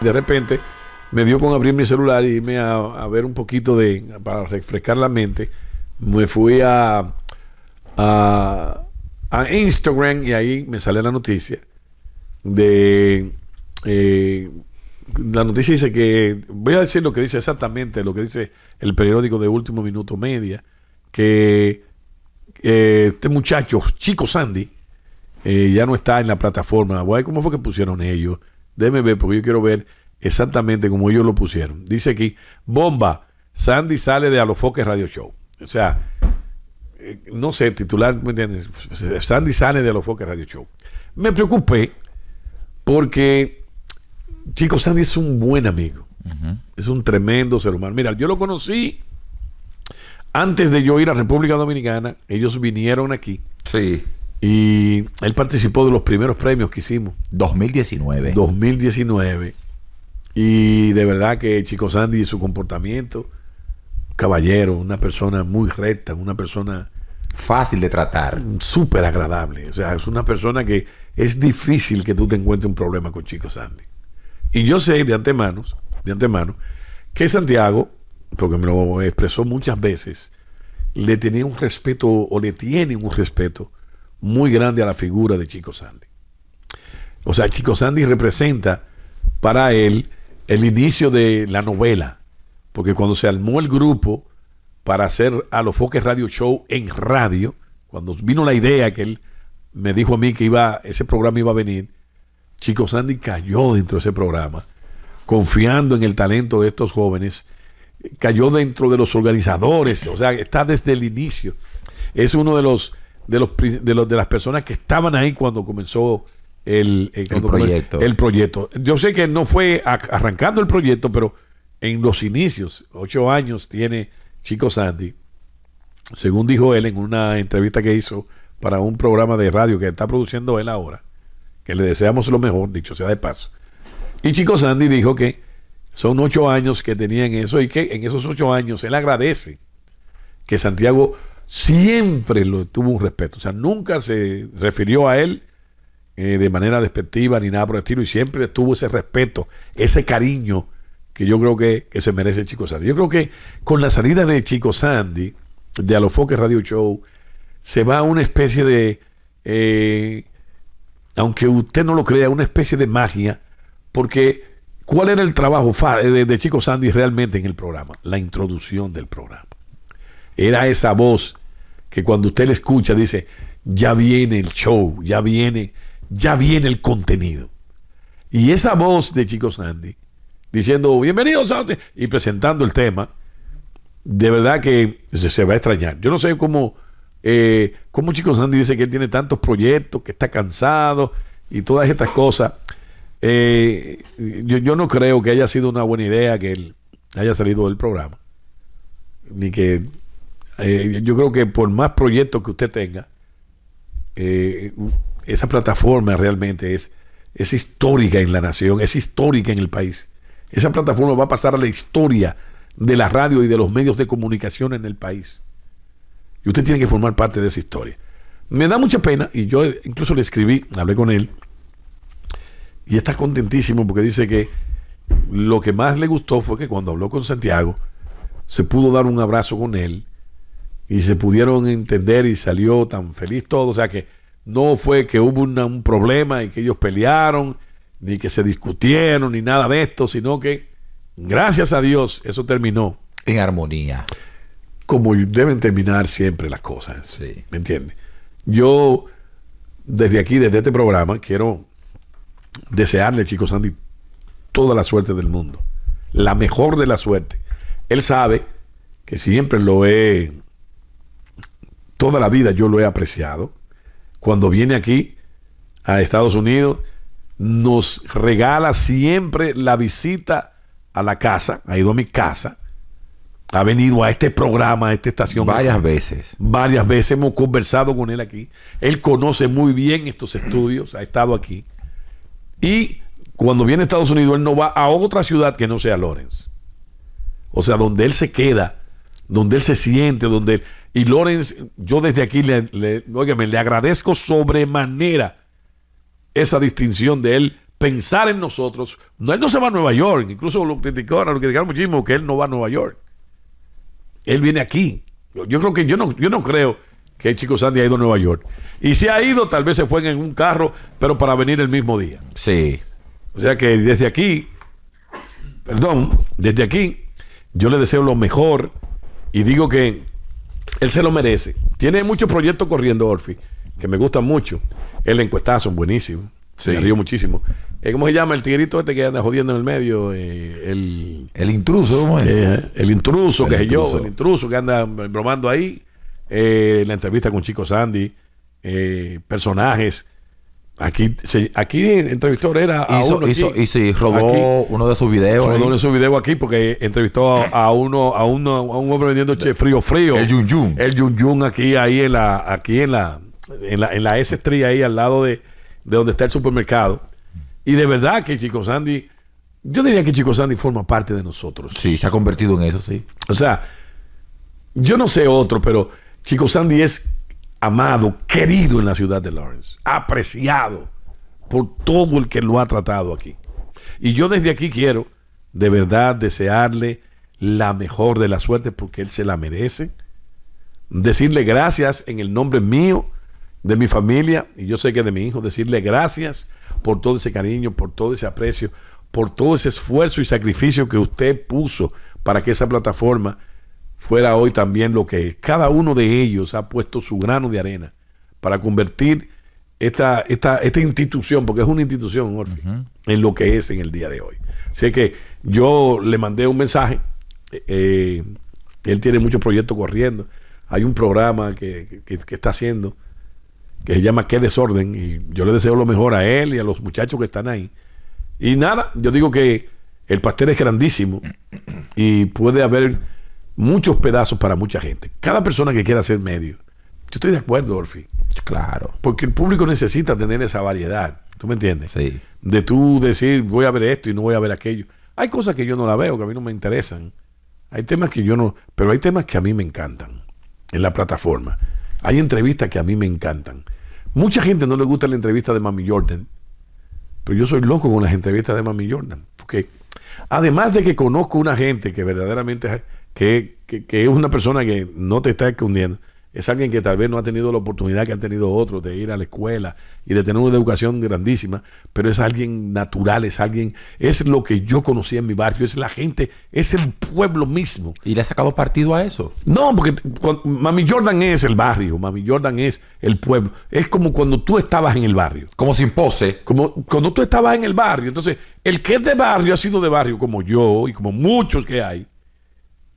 De repente me dio con abrir mi celular y irme a, ver un poquito de, para refrescar la mente. Me fui a, a, Instagram y ahí me sale la noticia de... Eh, la noticia dice que, voy a decir lo que dice exactamente, lo que dice el periódico de Último Minuto Media, que eh, este muchacho, Chico Sandy, eh, ya no está en la plataforma. ¿cómo fue que pusieron ellos? Déjeme ver, porque yo quiero ver exactamente como ellos lo pusieron. Dice aquí, bomba, Sandy sale de Alofoque Radio Show. O sea, eh, no sé, titular, ¿me entiendes? Sandy sale de Alofoque Radio Show. Me preocupé porque, chicos, Sandy es un buen amigo. Es un tremendo ser humano. Mira, yo lo conocí antes de yo ir a República Dominicana. Ellos vinieron aquí. Sí. Y él participó de los primeros premios que hicimos. 2019. 2019. Y de verdad que Chico Sandy y su comportamiento, caballero, una persona muy recta, una persona... Fácil de tratar. Súper agradable. O sea, es una persona que es difícil que tú te encuentres un problema con Chico Sandy. Y yo sé de antemano, de antemano, que Santiago, porque me lo expresó muchas veces, le tenía un respeto o le tiene un respeto muy grande a la figura de Chico Sandy. O sea, Chico Sandy representa para él el inicio de la novela, porque cuando se armó el grupo para hacer a los Foques Radio Show en radio, cuando vino la idea que él me dijo a mí que iba, ese programa iba a venir, Chico Sandy cayó dentro de ese programa, confiando en el talento de estos jóvenes, cayó dentro de los organizadores, o sea, está desde el inicio. Es uno de los de los, de, los, de las personas que estaban ahí cuando comenzó el, eh, proyecto. Yo sé que no fue arrancando el proyecto, pero en los inicios, ocho años tiene Chico Sandy, según dijo él en una entrevista que hizo para un programa de radio que está produciendo él ahora, que le deseamos lo mejor, dicho sea de paso. Y Chico Sandy dijo que son ocho años que tenían eso y que en esos ocho años él agradece que Santiago siempre lo tuvo un respeto. O sea, nunca se refirió a él eh, de manera despectiva ni nada por el estilo. Y siempre tuvo ese respeto, ese cariño que yo creo que, se merece Chico Sandy. Yo creo que con la salida de Chico Sandy, de Alofoque Radio Show, se va a una especie de, eh, aunque usted no lo crea, una especie de magia, porque ¿cuál era el trabajo eh, de, de Chico Sandy realmente en el programa? La introducción del programa. Era esa voz que cuando usted le escucha dice, ya viene el show, ya viene, ya viene el contenido. Y esa voz de Chico Sandy, diciendo, bienvenidos Sandy, y presentando el tema, de verdad que se, va a extrañar. Yo no sé cómo, eh, cómo Chico Sandy dice que él tiene tantos proyectos, que está cansado y todas estas cosas. Eh, yo, yo, no creo que haya sido una buena idea que él haya salido del programa, ni que eh, yo creo que por más proyectos que usted tenga, eh, esa plataforma realmente es, es histórica en la nación, es histórica en el país. Esa plataforma va a pasar a la historia de la radio y de los medios de comunicación en el país. Y usted tiene que formar parte de esa historia. Me da mucha pena, y yo incluso le escribí, hablé con él, y está contentísimo porque dice que lo que más le gustó fue que cuando habló con Santiago, se pudo dar un abrazo con él, y se pudieron entender y salió tan feliz todo. O sea que no fue que hubo un problema y que ellos pelearon, ni que se discutieron, ni nada de esto, sino que gracias a Dios eso terminó. En armonía. Como deben terminar siempre las cosas. Sí. ¿Me entiendes? Yo, desde aquí, desde este programa, quiero desearle, chicos Sandy, toda la suerte del mundo. La mejor de la suerte. Él sabe que siempre lo he toda la vida yo lo he apreciado. Cuando viene aquí a Estados Unidos, nos regala siempre la visita a la casa, ha ido a mi casa, ha venido a este programa, a esta estación. Varias veces. Varias veces hemos conversado con él aquí. Él conoce muy bien estos estudios, ha estado aquí. Y cuando viene a Estados Unidos, él no va a otra ciudad que no sea Lawrence. O sea, donde él se queda donde él se siente, donde... Y Lorenz, yo desde aquí le, agradezco sobremanera esa distinción de él pensar en nosotros. No, él no se va a Nueva York, incluso lo criticaron, lo criticaron muchísimo que él no va a Nueva York. Él viene aquí. Yo, creo que yo no, yo no creo que el chico Sandy ha ido a Nueva York. Y si ha ido, tal vez se fue en un carro, pero para venir el mismo día. Sí. O sea que desde aquí, perdón, desde aquí, yo le deseo lo mejor y digo que él se lo merece. Tiene muchos proyectos corriendo, Orfi, que me gustan mucho. El encuestazo, buenísimo. Se río muchísimo. Eh, ¿Cómo se llama? El tigrito este que anda jodiendo en el medio. Eh, el, intruso, ¿cómo es? Eh, el intruso, que es yo. El intruso que anda bromando ahí. la entrevista con Chico Sandy. personajes Aquí, se, aquí entrevistó era a hizo, uno hizo, robó uno de sus videos. Robó uno de sus videos aquí porque entrevistó a, uno, a uno, a un hombre vendiendo frío frío. El Yun Yun. El Yun Yun aquí, ahí en la, aquí en la, en la, S 3 ahí al lado de, de donde está el supermercado. Y de verdad que Chico Sandy, yo diría que Chico Sandy forma parte de nosotros. Sí, se ha convertido en eso, sí. O sea, yo no sé otro, pero Chico Sandy es amado, querido en la ciudad de Lawrence, apreciado por todo el que lo ha tratado aquí. Y yo desde aquí quiero de verdad desearle la mejor de la suerte porque él se la merece. Decirle gracias en el nombre mío, de mi familia y yo sé que de mi hijo. Decirle gracias por todo ese cariño, por todo ese aprecio, por todo ese esfuerzo y sacrificio que usted puso para que esa plataforma fuera hoy también lo que es. Cada uno de ellos ha puesto su grano de arena para convertir esta, esta institución, porque es una institución, Orfe, en lo que es en el día de hoy. Así que yo le mandé un mensaje. Eh, eh, él tiene muchos proyectos corriendo. Hay un programa que, que está haciendo que se llama Qué Desorden. Y yo le deseo lo mejor a él y a los muchachos que están ahí. Y nada, yo digo que el pastel es grandísimo y puede haber muchos pedazos para mucha gente. Cada persona que quiera ser medio. Yo estoy de acuerdo, Orfi. Claro. Porque el público necesita tener esa variedad. ¿Tú me entiendes? Sí. De tú decir, voy a ver esto y no voy a ver aquello. Hay cosas que yo no la veo, que a mí no me interesan. Hay temas que yo no. Pero hay temas que a mí me encantan en la plataforma. Hay entrevistas que a mí me encantan. Mucha gente no le gusta la entrevista de Mami Jordan. Pero yo soy loco con las entrevistas de Mami Jordan. Porque además de que conozco una gente que verdaderamente que, es una persona que no te está escondiendo. Es alguien que tal vez no ha tenido la oportunidad que han tenido otros de ir a la escuela y de tener una educación grandísima, pero es alguien natural, es alguien, es lo que yo conocía en mi barrio, es la gente, es el pueblo mismo. ¿Y le ha sacado partido a eso? No, porque Mami Jordan es el barrio, Mami Jordan es el pueblo. Es como cuando tú estabas en el barrio. Como sin pose. Como cuando tú estabas en el barrio. Entonces, el que es de barrio ha sido de barrio, como yo y como muchos que hay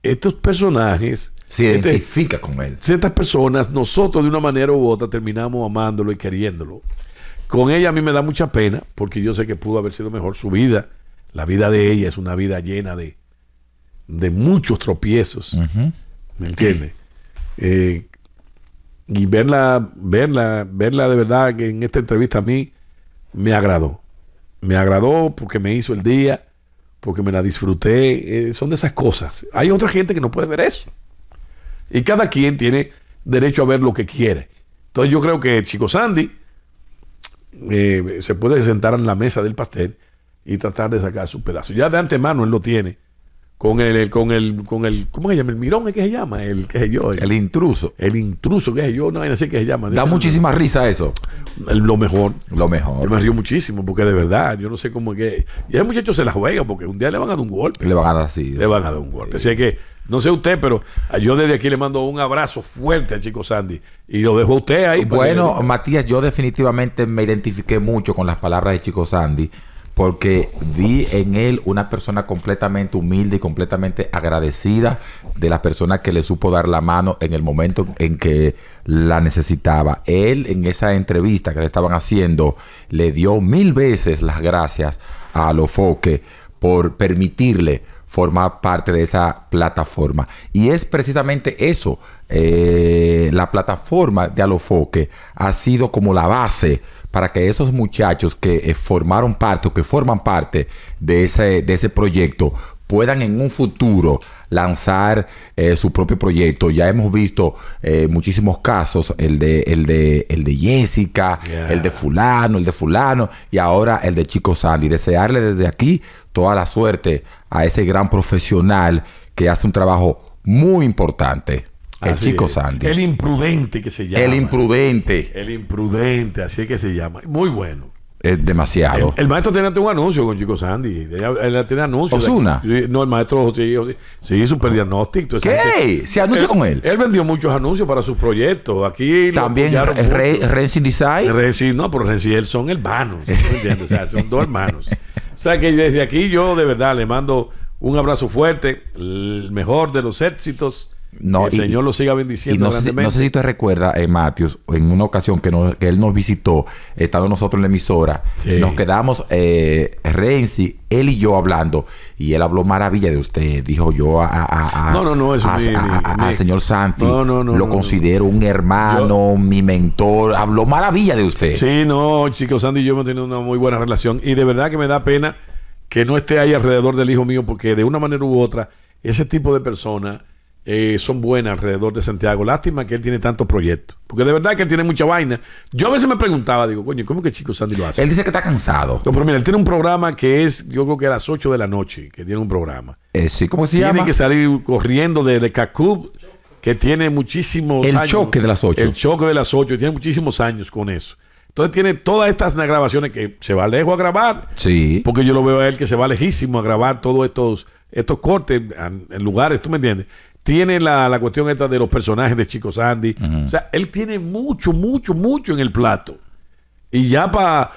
estos personajes se este, identifica con él. Estas personas, nosotros de una manera u otra terminamos amándolo y queriéndolo. Con ella a mí me da mucha pena porque yo sé que pudo haber sido mejor su vida. La vida de ella es una vida llena de, de muchos tropiezos. ¿Me entiendes? Eh, y verla, verla, verla de verdad que en esta entrevista a mí me agradó. Me agradó porque me hizo el día porque me la disfruté. Eh, son de esas cosas. Hay otra gente que no puede ver eso. Y cada quien tiene derecho a ver lo que quiere. Entonces yo creo que Chico Sandy eh, se puede sentar en la mesa del pastel y tratar de sacar su pedazo. Ya de antemano él lo tiene con el, con el, con el, ¿cómo se llama? El mirón, ¿eh? ¿qué se llama? El, qué yo. El, intruso. El intruso, qué sé yo, no hay así que se llama. Da muchísima risa eso. Lo mejor. Lo mejor. Yo me río muchísimo, porque de verdad, yo no sé cómo es que. Y ese muchacho se la juega, porque un día le van a dar un golpe. Le van a dar así. Le van a dar un golpe. Así que, no sé usted, pero yo desde aquí le mando un abrazo fuerte a Chico Sandy. Y lo dejo usted ahí. Bueno, Matías, yo definitivamente me identifiqué mucho con las palabras de Chico Sandy porque vi en él una persona completamente humilde y completamente agradecida de la persona que le supo dar la mano en el momento en que la necesitaba. Él en esa entrevista que le estaban haciendo le dio mil veces las gracias a Lofoque por permitirle forma parte de esa plataforma. Y es precisamente eso, eh, la plataforma de Alofoque ha sido como la base para que esos muchachos que eh, formaron parte o que forman parte de ese, de ese proyecto puedan en un futuro lanzar eh, su propio proyecto. Ya hemos visto eh, muchísimos casos, el de, el de, el de Jessica, el de fulano, el de fulano y ahora el de Chico Sandy. Desearle desde aquí toda la suerte a ese gran profesional que hace un trabajo muy importante. El chico Sandy. El imprudente que se llama. El imprudente. El imprudente, así es que se llama. Muy bueno demasiado. El, maestro tiene un anuncio con Chico Sandy. Él tiene anuncio. ¿Osuna? no, el maestro José, José sí, perdiagnóstico. ¿Qué? ¿Se anuncia con él? Él vendió muchos anuncios para sus proyectos. Aquí También Re, Renzi Design. Renzi, no, pero Renzi y él son hermanos. son dos hermanos. O sea que desde aquí yo de verdad le mando un abrazo fuerte, el mejor de los éxitos no, el Señor lo siga bendiciendo. no, sé, si te recuerda, eh, Matius, en una ocasión que, él nos visitó, estando nosotros en la emisora, nos quedamos, eh, Renzi, él y yo hablando, y él habló maravilla de usted. Dijo yo a, a, señor Santi, lo considero un hermano, mi mentor. Habló maravilla de usted. Sí, no, chicos, Santi y yo hemos tenido una muy buena relación, y de verdad que me da pena que no esté ahí alrededor del hijo mío, porque de una manera u otra, ese tipo de personas eh, son buenas alrededor de Santiago. Lástima que él tiene tantos proyectos. Porque de verdad que él tiene mucha vaina. Yo a veces me preguntaba, digo, coño, ¿cómo que Chico Sandy lo hace? Él dice que está cansado. No, pero mira, él tiene un programa que es, yo creo que a las 8 de la noche, que tiene un programa. Eh, sí, ¿cómo se llama? Tiene que salir corriendo de, de que tiene muchísimos años. El choque de las 8. El choque de las 8, tiene muchísimos años con eso. Entonces tiene todas estas grabaciones que se va lejos a grabar. Sí. Porque yo lo veo a él que se va lejísimo a grabar todos estos, estos cortes en lugares, ¿tú me entiendes? Tiene la, cuestión esta de los personajes de Chico Sandy. O sea, él tiene mucho, mucho, mucho en el plato. Y ya para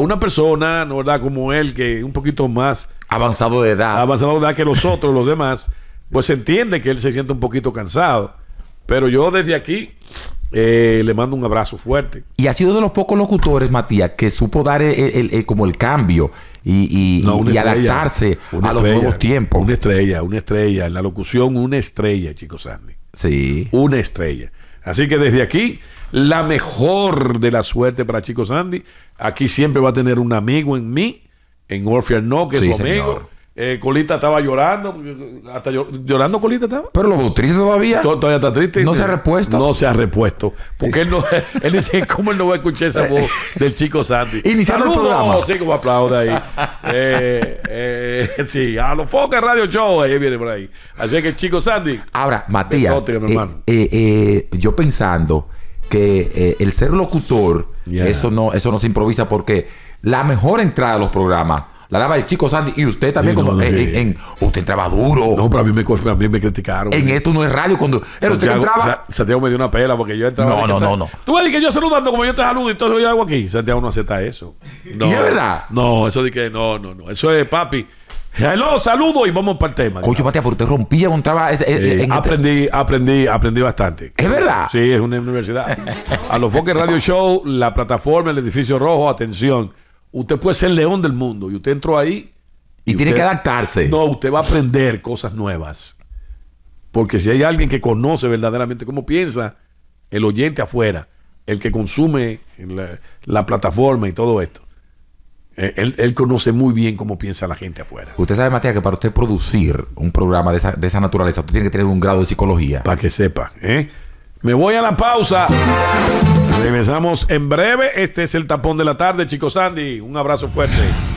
una persona, ¿no verdad? Como él, que es un poquito más... Avanzado de edad. Avanzado de edad que los otros, los demás. Pues se entiende que él se siente un poquito cansado. Pero yo desde aquí eh, le mando un abrazo fuerte. Y ha sido de los pocos locutores, Matías, que supo dar el, como el cambio y, y, adaptarse a los nuevos tiempos. Una estrella, una estrella. En la locución, una estrella, chicos Sandy. Sí. Una estrella. Así que desde aquí, la mejor de la suerte para Chico Sandy. Aquí siempre va a tener un amigo en mí, en Orfeo No, que es su eh, Colita estaba llorando, hasta llorando Colita estaba. Pero lo triste todavía. todavía está triste. No se ha repuesto. No se ha repuesto. Porque él no, él dice, ¿cómo él no va a escuchar esa voz del chico Sandy? Iniciando el programa. Sí, como aplaude ahí. Eh, eh, sí, a los Foca Radio Show, ahí viene por ahí. Así que el chico Sandy. Ahora, Matías. yo pensando que el ser locutor, eso no, eso no se improvisa porque la mejor entrada a los programas la daba el chico Sandy y usted también como en, usted entraba duro. No, pero a mí me, a mí me criticaron. En esto no es radio cuando usted entraba. Santiago me dio una pela porque yo entraba. No, no, no, no. Tú ves que yo saludando como yo te saludo y todo yo hago aquí. Santiago no acepta eso. No, ¿Y es verdad? No, eso de no, no, no. Eso es papi. Hello, saludo y vamos para el tema. Coño, patea pero usted rompía, montaba. Eh, aprendí, aprendí, aprendí bastante. ¿Es verdad? Sí, es una universidad. a los Foques Radio Show, la plataforma, el edificio rojo, atención. Usted puede ser el león del mundo y usted entró ahí. Y, tiene que adaptarse. No, usted va a aprender cosas nuevas. Porque si hay alguien que conoce verdaderamente cómo piensa el oyente afuera, el que consume la, la plataforma y todo esto, eh, él, conoce muy bien cómo piensa la gente afuera. Usted sabe, Matías, que para usted producir un programa de esa, de esa naturaleza, usted tiene que tener un grado de psicología. Para que sepa. ¿eh? Me voy a la pausa. Regresamos en breve. Este es el tapón de la tarde, chicos Sandy. Un abrazo fuerte.